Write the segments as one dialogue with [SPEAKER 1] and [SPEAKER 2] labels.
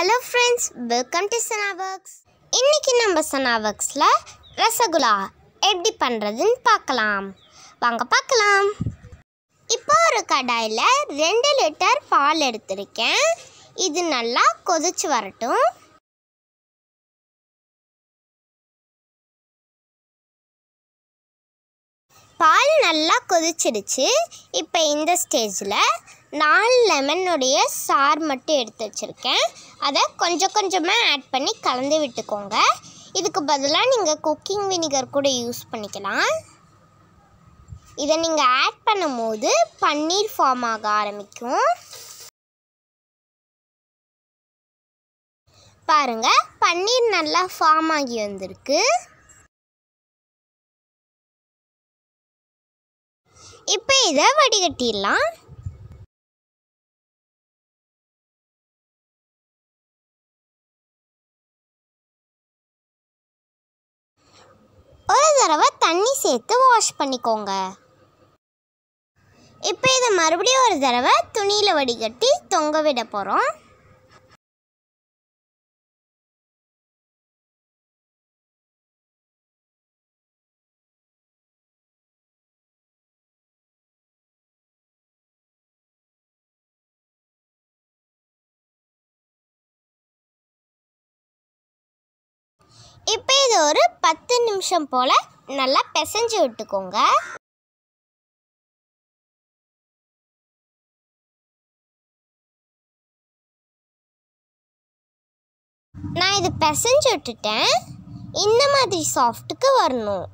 [SPEAKER 1] hello friends welcome to Sanaworks இன்றைக்கி நம்ம சனாவர்க்ஸில் ரசகுல்லா எப்படி பண்ணுறதுன்னு பார்க்கலாம் வாங்க பார்க்கலாம் இப்போ ஒரு கடாயில் ரெண்டு லிட்டர் பால் எடுத்திருக்கேன் இது நல்லா கொதிச்சு வரட்டும் பால் நல்லா கொதிச்சிடுச்சு இப்போ இந்த ஸ்டேஜில் நாலு லெமனுடைய சார் மட்டும் எடுத்து வச்சுருக்கேன் அதை கொஞ்சம் கொஞ்சமாக ஆட் பண்ணி கலந்து விட்டுக்கோங்க இதுக்கு பதிலாக நீங்கள் குக்கிங் வினிகர் கூட யூஸ் பண்ணிக்கலாம் இதை நீங்கள் ஆட் பண்ணும் போது பன்னீர் ஃபார்ம் ஆக ஆரம்பிக்கும் பாருங்கள் பன்னீர் நல்லா ஃபார்ம் ஆகி வந்திருக்கு
[SPEAKER 2] இப்போ இதை வடிகட்டிடலாம்
[SPEAKER 1] ஒரு தடவை தண்ணி சேர்த்து வாஷ் பண்ணிக்கோங்க இப்போ இதை மறுபடியும் ஒரு தடவை துணியில் வடிகட்டி தொங்க விட போகிறோம்
[SPEAKER 2] இப்போ இது ஒரு பத்து நிமிஷம் போல் நல்லா பிசைஞ்சு விட்டுக்கோங்க நான் இது பிசைஞ்சு விட்டுட்டேன் இந்த மாதிரி சாஃப்ட்டுக்கு
[SPEAKER 1] வரணும்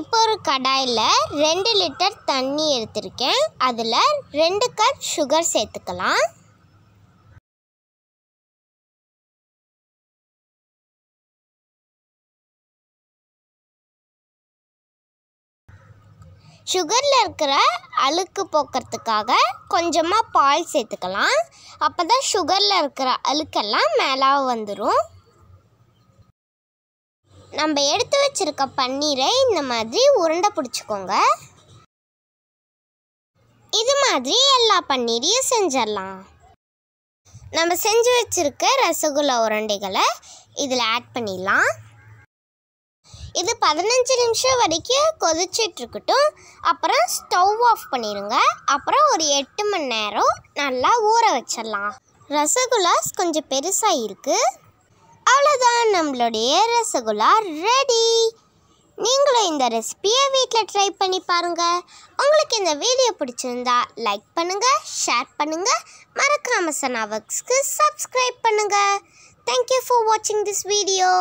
[SPEAKER 1] இப்போ ஒரு கடாயில் ரெண்டு லிட்டர் தண்ணி எடுத்திருக்கேன் அதில் ரெண்டு கப் சுகர் சேர்த்துக்கலாம் சுகரில் இருக்கிற அழுக்கு போக்கிறதுக்காக கொஞ்சமாக பால் சேர்த்துக்கலாம் அப்போ தான் சுகரில் இருக்கிற அழுக்கெல்லாம் மேலே வந்துடும் நம்ம எடுத்து வச்சுருக்க பன்னீரை இந்த மாதிரி உருண்டை பிடிச்சிக்கோங்க இது மாதிரி எல்லா பன்னீரையும் செஞ்சிடலாம் நம்ம செஞ்சு வச்சுருக்க ரசகுல்லா உருண்டைகளை இதில் ஆட் பண்ணிடலாம் இது பதினஞ்சு நிமிஷம் வரைக்கும் கொதிச்சிட்ருக்கட்டும் அப்புறம் ஸ்டவ் ஆஃப் பண்ணிடுங்க அப்புறம் ஒரு எட்டு மணி நேரம் நல்லா ஊற வச்சிடலாம் ரசகுல்லாஸ் கொஞ்சம் பெருசாக இருக்குது அவ்வளோதான் நம்மளுடைய ரசகுல்லா ரெடி நீங்களும் இந்த ரெசிபியை வீட்டில் ட்ரை பண்ணி பாருங்கள் உங்களுக்கு இந்த வீடியோ பிடிச்சிருந்தா லைக் பண்ணுங்கள் ஷேர் பண்ணுங்கள் மறக்காமல் சனாவக்ஸ்க்கு சப்ஸ்கிரைப் பண்ணுங்கள் தேங்க்யூ ஃபார் வாட்சிங் திஸ்
[SPEAKER 2] வீடியோ